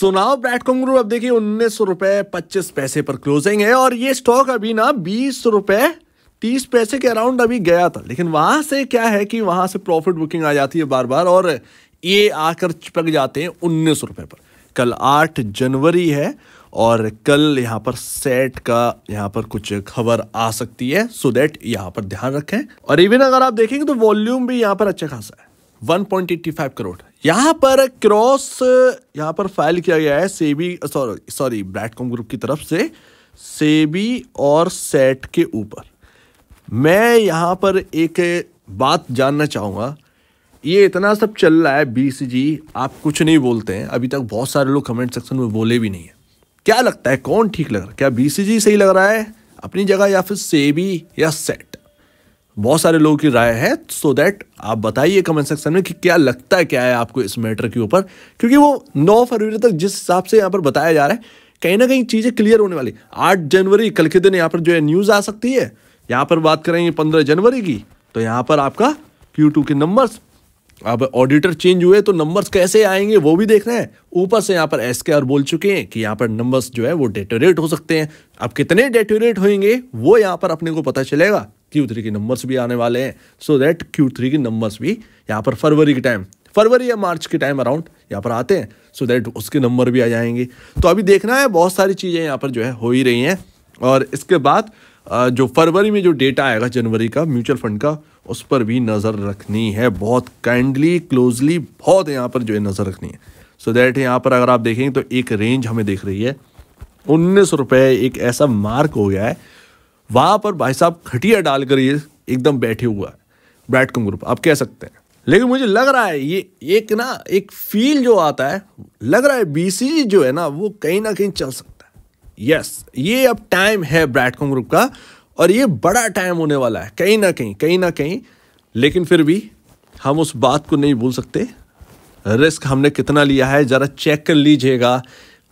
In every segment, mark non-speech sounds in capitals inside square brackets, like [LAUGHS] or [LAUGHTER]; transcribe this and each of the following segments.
सुनाओ bread group अब देखिए उन्नीस सौ रुपए पच्चीस पैसे पर क्लोजिंग है और ये स्टॉक अभी ना बीस रुपए तीस पैसे के अराउंड अभी गया था लेकिन वहां से क्या है कि वहां से प्रॉफिट बुकिंग आ जाती है बार बार और ये आकर चिपक जाते हैं उन्नीस रुपए पर कल आठ जनवरी है और कल यहाँ पर सेट का यहाँ पर कुछ खबर आ सकती है सो so देट यहाँ पर ध्यान रखें और इवन अगर आप देखेंगे तो वॉल्यूम भी यहाँ पर अच्छा खासा है 1.85 करोड़ यहाँ पर क्रॉस यहाँ पर फाइल किया गया है SEBI sorry sorry Broadcom group की तरफ से सेबी और सेट के ऊपर मैं यहाँ पर एक बात जानना चाहूँगा ये इतना सब चल रहा है बीस जी आप कुछ नहीं बोलते हैं अभी तक बहुत सारे लोग कमेंट सेक्शन में बोले भी नहीं है क्या लगता है कौन ठीक लग रहा है क्या बीसीजी सही लग रहा है अपनी जगह या फिर सेबी या सेट बहुत सारे लोगों की राय है सो so दैट आप बताइए कमेंट सेक्शन में कि क्या लगता है क्या है आपको इस मैटर के ऊपर क्योंकि वो नौ फरवरी तक जिस हिसाब से यहाँ पर बताया जा रहा है कहीं ना कहीं चीज़ें क्लियर होने वाली आठ जनवरी कल के दिन यहाँ पर जो है न्यूज़ आ सकती है यहाँ पर बात करेंगे पंद्रह जनवरी की तो यहाँ पर आपका क्यू टू के नंबर्स अब ऑडिटर चेंज हुए तो नंबर्स कैसे आएंगे वो भी देख रहे हैं ऊपर से यहाँ पर एस के आर बोल चुके हैं कि यहाँ पर नंबर्स जो है वो डेटोरेट हो सकते हैं अब कितने डेटोरेट होंगे वो यहाँ पर अपने को पता चलेगा क्यू थ्री के नंबर्स भी आने वाले हैं सो दैट क्यू थ्री के नंबर्स भी यहाँ पर फरवरी के टाइम फरवरी या मार्च के टाइम अराउंड यहाँ पर आते हैं सो so दैट उसके नंबर भी आ जाएंगे तो अभी देखना है बहुत सारी चीज़ें यहाँ पर जो है हो ही रही हैं और इसके बाद जो फरवरी में जो डेटा आएगा जनवरी का म्यूचुअल फंड का उस पर भी नज़र रखनी है बहुत काइंडली क्लोजली बहुत यहाँ पर जो है नज़र रखनी है सो दैट यहाँ पर अगर आप देखेंगे तो एक रेंज हमें देख रही है उन्नीस रुपये एक ऐसा मार्क हो गया है वहां पर भाई साहब खटिया डालकर ये एकदम बैठे हुआ है ब्रैडकॉम ग्रुप आप कह सकते हैं लेकिन मुझे लग रहा है ये एक ना एक फील जो आता है लग रहा है बीसीजी जो है ना वो कहीं ना कहीं चल सकता है यस ये अब टाइम है ब्रैडकॉम ग्रुप का और ये बड़ा टाइम होने वाला है कहीं ना कहीं कहीं ना कहीं लेकिन फिर भी हम उस बात को नहीं भूल सकते रिस्क हमने कितना लिया है ज़रा चेक कर लीजिएगा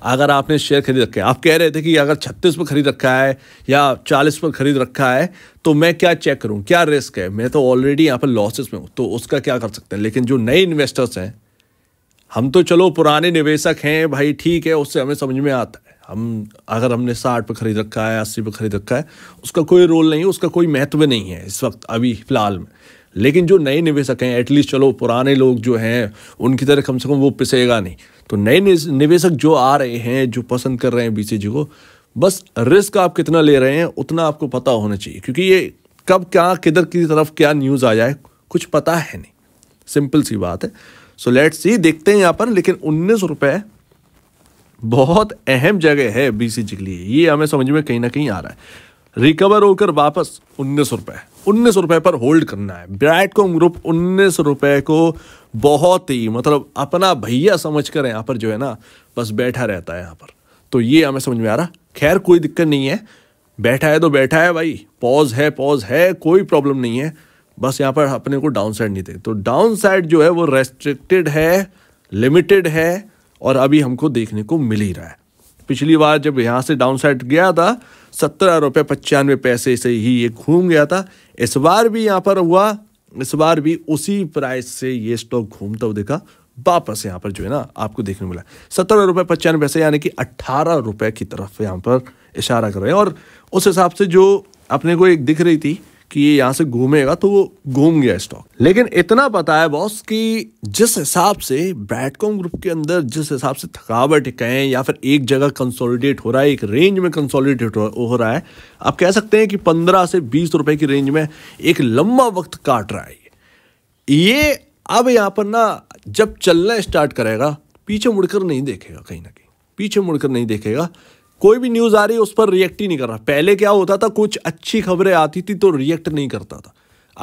अगर आपने शेयर खरीद रखे आप कह रहे थे कि अगर 36 पर खरीद रखा है या 40 पर खरीद रखा है तो मैं क्या चेक करूं क्या रिस्क है मैं तो ऑलरेडी यहाँ पर लॉसेस में हूँ तो उसका क्या कर सकते हैं लेकिन जो नए इन्वेस्टर्स हैं हम तो चलो पुराने निवेशक हैं भाई ठीक है उससे हमें समझ में आता है हम अगर हमने साठ पर खरीद रखा है अस्सी पर खरीद रखा है उसका कोई रोल नहीं है उसका कोई महत्व नहीं है इस वक्त अभी फ़िलहाल में लेकिन जो नए निवेशक हैं एटलीस्ट चलो पुराने लोग जो हैं उनकी तरह कम से कम वो पिसेगा नहीं तो नए निवेशक जो आ रहे हैं जो पसंद कर रहे हैं जी को बस रिस्क आप कितना ले रहे हैं उतना आपको पता होना चाहिए क्योंकि ये कब क्या किधर की तरफ क्या न्यूज़ आ जाए कुछ पता है नहीं सिंपल सी बात है सो लेट्स सी देखते हैं यहाँ पर लेकिन उन्नीस रुपये बहुत अहम जगह है जी के लिए ये हमें समझ में कहीं ना कहीं आ रहा है रिकवर होकर वापस उन्नीस रुपए उन्नीस रुपए पर होल्ड करना है ब्राइट कॉम ग्रुप उन्नीस रुपये को बहुत ही मतलब अपना भैया समझ कर यहाँ पर जो है ना बस बैठा रहता है यहाँ पर तो ये हमें समझ में आ रहा खैर कोई दिक्कत नहीं है बैठा है तो बैठा है भाई पॉज है पॉज है कोई प्रॉब्लम नहीं है बस यहाँ पर अपने को डाउन साइड नहीं थे तो डाउन साइड जो है वो रेस्ट्रिक्टेड है लिमिटेड है और अभी हमको देखने को मिल ही रहा है पिछली बार जब यहाँ से डाउन साइड गया था सत्रह रुपये पचानवे पैसे से ही ये घूम गया था इस बार भी यहाँ पर हुआ इस बार भी उसी प्राइस से ये स्टॉक घूमता हुआ देखा वापस यहाँ पर जो है ना आपको देखने को मिला सत्रह रुपये पचानवे पैसे यानी कि अट्ठारह रुपये की तरफ यहाँ पर इशारा कर रहे हैं और उस हिसाब से जो अपने को एक दिख रही थी कि ये यहाँ से घूमेगा तो वो घूम गया स्टॉक लेकिन इतना पता है बॉस कि जिस हिसाब से ब्रैडकॉम ग्रुप के अंदर जिस हिसाब से थकावट कहें या फिर एक जगह कंसोलिडेट हो रहा है एक रेंज में कंसोलिडेट हो रहा है आप कह सकते हैं कि पंद्रह से बीस रुपए की रेंज में एक लंबा वक्त काट रहा है ये अब यहाँ पर ना जब चलना स्टार्ट करेगा पीछे मुड़कर नहीं देखेगा कहीं ना कहीं पीछे मुड़कर नहीं देखेगा कोई भी न्यूज़ आ रही है उस पर रिएक्ट ही नहीं कर रहा पहले क्या होता था कुछ अच्छी खबरें आती थी तो रिएक्ट नहीं करता था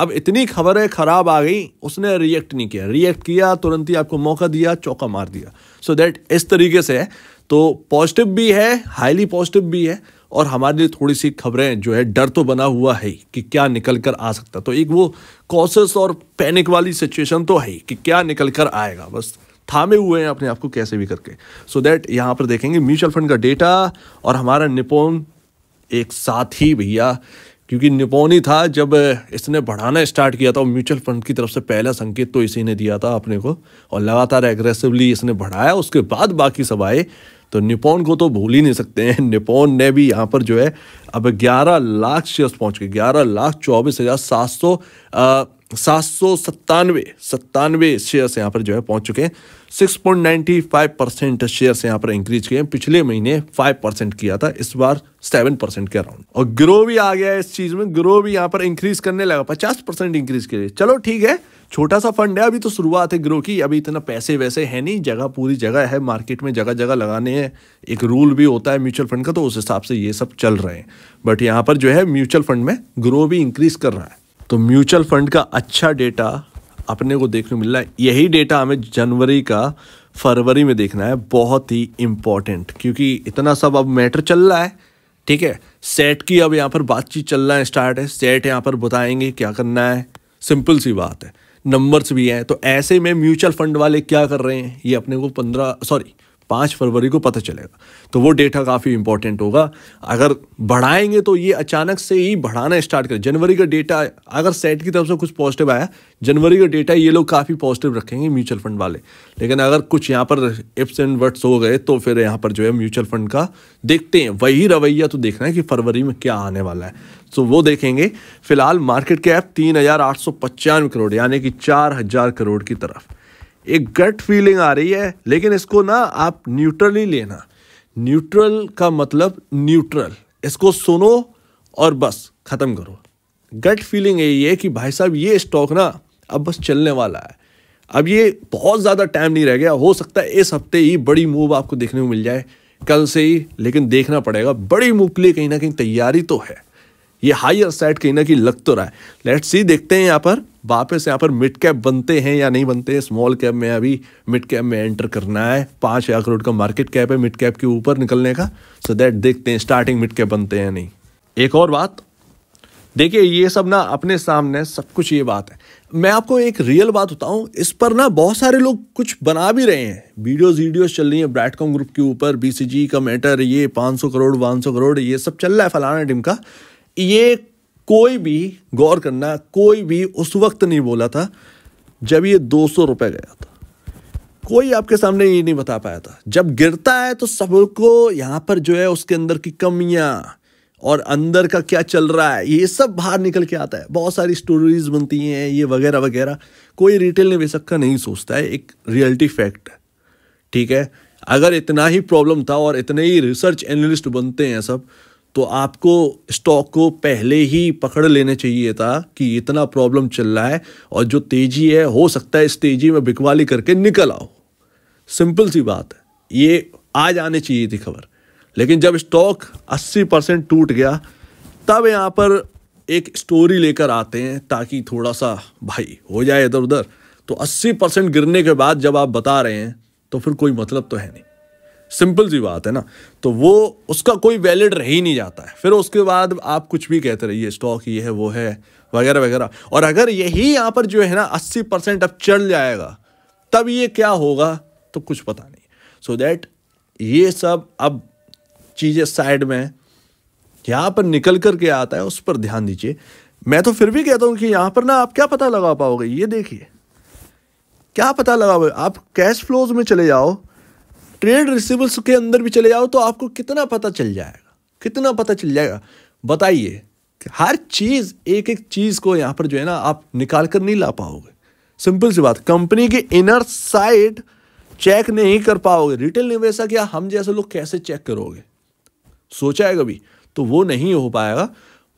अब इतनी खबरें ख़राब आ गई उसने रिएक्ट नहीं किया रिएक्ट किया तुरंत ही आपको मौका दिया चौका मार दिया सो so दैट इस तरीके से है तो पॉजिटिव भी है हाईली पॉजिटिव भी है और हमारे लिए थोड़ी सी खबरें जो है डर तो बना हुआ है कि क्या निकल कर आ सकता तो एक वो कॉसेस और पैनिक वाली सिचुएशन तो है कि क्या निकल कर आएगा बस थामे हुए हैं अपने आप को कैसे भी करके सो so दैट यहाँ पर देखेंगे म्यूचुअल फंड का डेटा और हमारा निपोन एक साथ ही भैया क्योंकि निपोन ही था जब इसने बढ़ाना स्टार्ट किया था और म्यूचुअल फंड की तरफ से पहला संकेत तो इसी ने दिया था अपने को और लगातार एग्रेसिवली इसने बढ़ाया उसके बाद बाकी सब आए तो निपोन को तो भूल ही नहीं सकते हैं निपोन ने भी यहाँ पर जो है अब 11 लाख शेयर्स पहुँच गए ग्यारह लाख चौबीस हज़ार सात सौ सात सौ सत्तानवे सत्तानवे शेयर्स यहाँ पर जो है पहुंच चुके हैं six point ninety five percent shares यहाँ पर इंक्रीज किए हैं पिछले महीने फाइव परसेंट किया था इस बार सेवन परसेंट के अराउंड और ग्रो भी आ गया है इस चीज़ में ग्रो भी यहाँ पर इंक्रीज करने लगा पचास परसेंट इंक्रीज के लिए चलो ठीक है छोटा सा फंड है अभी तो शुरुआत है ग्रो की अभी इतना पैसे वैसे है नहीं जगह पूरी जगह है मार्केट में जगह जगह लगाने हैं एक रूल भी होता है म्यूचुअल फंड का तो उस हिसाब से ये सब चल रहे हैं बट यहाँ पर जो है म्यूचुअल फंड में ग्रो भी इंक्रीज कर रहा है तो म्यूचुअल फंड का अच्छा डेटा अपने को देखने मिल रहा है यही डेटा हमें जनवरी का फरवरी में देखना है बहुत ही इम्पॉर्टेंट क्योंकि इतना सब अब मैटर चल रहा है ठीक है सेट की अब यहाँ पर बातचीत चल रहा है स्टार्ट है सेट यहाँ पर बताएंगे क्या करना है सिंपल सी बात है नंबर्स भी हैं तो ऐसे में म्यूचुअल फंड वाले क्या कर रहे हैं ये अपने को पंद्रह सॉरी पाँच फरवरी को पता चलेगा तो वो डेटा काफ़ी इंपॉर्टेंट होगा अगर बढ़ाएंगे तो ये अचानक से ही बढ़ाना स्टार्ट करें जनवरी का डेटा अगर सेट की तरफ से कुछ पॉजिटिव आया जनवरी का डेटा ये लोग काफ़ी पॉजिटिव रखेंगे म्यूचुअल फंड वाले लेकिन अगर कुछ यहाँ पर इप्स एंड वर्ड्स हो गए तो फिर यहाँ पर जो है म्यूचुअल फंड का देखते हैं वही रवैया तो देखना है कि फरवरी में क्या आने वाला है तो वो देखेंगे फिलहाल मार्केट कैप तीन करोड़ यानी कि चार करोड़ की तरफ एक गट फीलिंग आ रही है लेकिन इसको ना आप न्यूट्रल ही लेना न्यूट्रल का मतलब न्यूट्रल इसको सुनो और बस ख़त्म करो गट फीलिंग यही है कि भाई साहब ये स्टॉक ना अब बस चलने वाला है अब ये बहुत ज़्यादा टाइम नहीं रह गया हो सकता है इस हफ्ते ही बड़ी मूव आपको देखने को मिल जाए कल से ही लेकिन देखना पड़ेगा बड़ी मूव के लिए कहीं ना कहीं तैयारी तो है ये हायर साइड कहीं ना कहीं लग तो रहा है लेट्स सी देखते हैं यहाँ पर वापस यहाँ पर मिड कैप बनते हैं या नहीं बनते हैं स्मॉल कैप में अभी मिड कैप में एंटर करना है पाँच हज़ार करोड़ का मार्केट कैप है मिड कैप के ऊपर निकलने का सो so दैट देखते हैं स्टार्टिंग मिड कैप बनते हैं या नहीं एक और बात देखिए ये सब ना अपने सामने सब कुछ ये बात है मैं आपको एक रियल बात बताऊं इस पर ना बहुत सारे लोग कुछ बना भी रहे हैं वीडियोस वीडियोस चल रही हैं ब्रैडकॉम ग्रुप के ऊपर बीसीजी का मैटर ये 500 करोड़ 500 करोड़ ये सब चल रहा है फलाना टीम का ये कोई भी गौर करना कोई भी उस वक्त नहीं बोला था जब ये दो सौ रुपये गया था कोई आपके सामने ये नहीं बता पाया था जब गिरता है तो सबको यहाँ पर जो है उसके अंदर की कमियाँ और अंदर का क्या चल रहा है ये सब बाहर निकल के आता है बहुत सारी स्टोरीज बनती हैं ये वगैरह वगैरह कोई रिटेल निवेशक का नहीं सोचता है एक रियलिटी फैक्ट है ठीक है अगर इतना ही प्रॉब्लम था और इतने ही रिसर्च एनालिस्ट बनते हैं सब तो आपको स्टॉक को पहले ही पकड़ लेना चाहिए था कि इतना प्रॉब्लम चल रहा है और जो तेज़ी है हो सकता है इस तेज़ी में बिकवाली करके निकल आओ सिंपल सी बात है ये आज आने चाहिए थी खबर लेकिन जब स्टॉक 80 परसेंट टूट गया तब यहाँ पर एक स्टोरी लेकर आते हैं ताकि थोड़ा सा भाई हो जाए इधर उधर तो 80 परसेंट गिरने के बाद जब आप बता रहे हैं तो फिर कोई मतलब तो है नहीं सिंपल सी बात है ना तो वो उसका कोई वैलिड रह ही नहीं जाता है फिर उसके बाद आप कुछ भी कहते रहिए स्टॉक ये है वो है वगैरह वगैरह और अगर यही यहाँ पर जो है ना अस्सी परसेंट अब चढ़ जाएगा तब ये क्या होगा तो कुछ पता नहीं सो so दैट ये सब अब चीज़ें साइड में यहाँ पर निकल कर के आता है उस पर ध्यान दीजिए मैं तो फिर भी कहता हूँ कि यहाँ पर ना आप क्या पता लगा पाओगे ये देखिए क्या पता लगा पाओगे आप कैश फ्लोज में चले जाओ ट्रेड रिसीवेबल्स के अंदर भी चले जाओ तो आपको कितना पता चल जाएगा कितना पता चल जाएगा बताइए हर चीज़ एक एक चीज़ को यहां पर जो है ना आप निकाल कर नहीं ला पाओगे सिंपल सी बात कंपनी की इनर साइड चेक नहीं कर पाओगे रिटेल निवेशक या हम जैसे लोग कैसे चेक करोगे सोचा है कभी तो वो नहीं हो पाएगा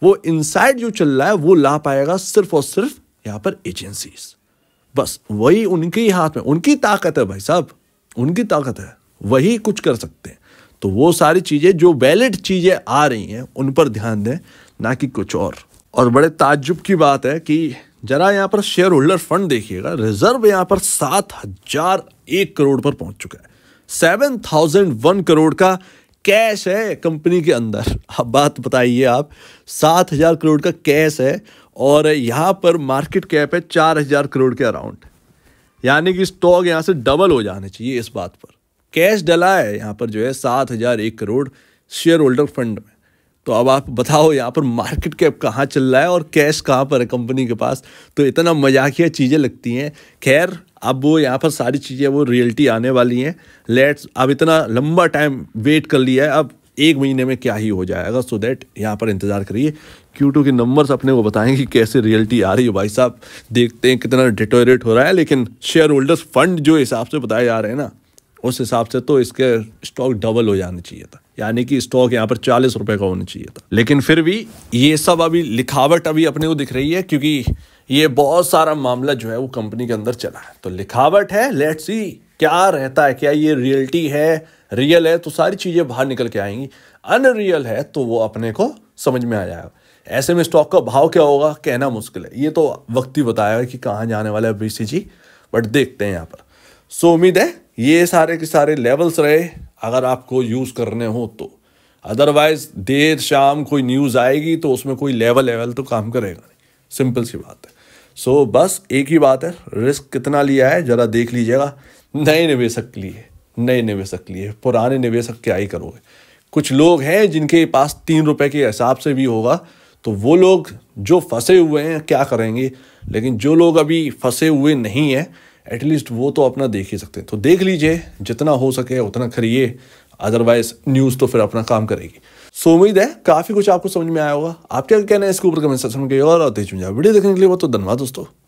वो इनसाइड जो चल रहा है वो ला पाएगा सिर्फ और सिर्फ यहां पर एजेंसीज बस वही उनके हाथ में उनकी ताकत है भाई साहब उनकी ताकत है वही कुछ कर सकते हैं तो वो सारी चीज़ें जो वैलिड चीज़ें आ रही हैं उन पर ध्यान दें ना कि कुछ और और बड़े ताज्जुब की बात है कि जरा यहाँ पर शेयर होल्डर फंड देखिएगा रिजर्व यहाँ पर सात हजार एक करोड़ पर पहुँच चुका है सेवन थाउजेंड वन करोड़ का कैश है कंपनी के अंदर [LAUGHS] अब बात बताइए आप सात हजार करोड़ का कैश है और यहाँ पर मार्केट कैप है चार हजार करोड़ के अराउंड यानी कि स्टॉक यहाँ से डबल हो जाने चाहिए इस बात पर कैश डला है यहाँ पर जो है सात हज़ार एक करोड़ शेयर होल्डर फंड में तो अब आप बताओ यहाँ पर मार्केट कैप कहाँ चल रहा है और कैश कहाँ पर है कंपनी के पास तो इतना मजाकिया चीज़ें लगती हैं खैर अब वो यहाँ पर सारी चीज़ें वो रियलिटी आने वाली हैं लेट्स अब इतना लंबा टाइम वेट कर लिया है अब एक महीने में क्या ही हो जाएगा सो दैट यहाँ पर इंतज़ार करिए क्यू टू के नंबर्स अपने को बताएंगे कि कैसे रियलिटी आ रही है भाई साहब देखते हैं कितना डिटोरेट हो रहा है लेकिन शेयर होल्डर्स फंड जो हिसाब से बताए जा रहे हैं ना उस हिसाब से तो इसके स्टॉक डबल हो जाना चाहिए था यानी कि स्टॉक यहाँ पर चालीस रुपए का होना चाहिए था लेकिन फिर भी ये सब अभी लिखावट अभी अपने को दिख रही है क्योंकि ये बहुत सारा मामला जो है वो कंपनी के अंदर चला है तो लिखावट है लेट सी क्या रहता है क्या ये रियलिटी है रियल है तो सारी चीज़ें बाहर निकल के आएंगी अनरियल है तो वो अपने को समझ में आ जाएगा ऐसे में स्टॉक का भाव क्या होगा कहना मुश्किल है ये तो वक्त ही बताएगा कि कहाँ जाने वाला है बी बट देखते हैं यहाँ पर सो उम्मीद है ये सारे के सारे लेवल्स रहे अगर आपको यूज़ करने हो तो अदरवाइज देर शाम कोई न्यूज़ आएगी तो उसमें कोई लेवल लेवल तो काम करेगा नहीं सिंपल सी बात है सो so, बस एक ही बात है रिस्क कितना लिया है ज़रा देख लीजिएगा नए निवेशक लिए नए निवेशक लिए पुराने निवेशक क्या ही करोगे कुछ लोग हैं जिनके पास तीन रुपए के हिसाब से भी होगा तो वो लोग जो फंसे हुए हैं क्या करेंगे लेकिन जो लोग अभी फंसे हुए नहीं हैं एटलीस्ट वो तो अपना देख ही सकते हैं तो देख लीजिए जितना हो सके उतना खरीए अदरवाइज न्यूज़ तो फिर अपना काम करेगी सो उम्मीद है काफ़ी कुछ आपको समझ में आया होगा क्या कहना है इसके ऊपर कमेंट सेक्शन के और तेज वीडियो देखने के लिए बहुत तो धन्यवाद दोस्तों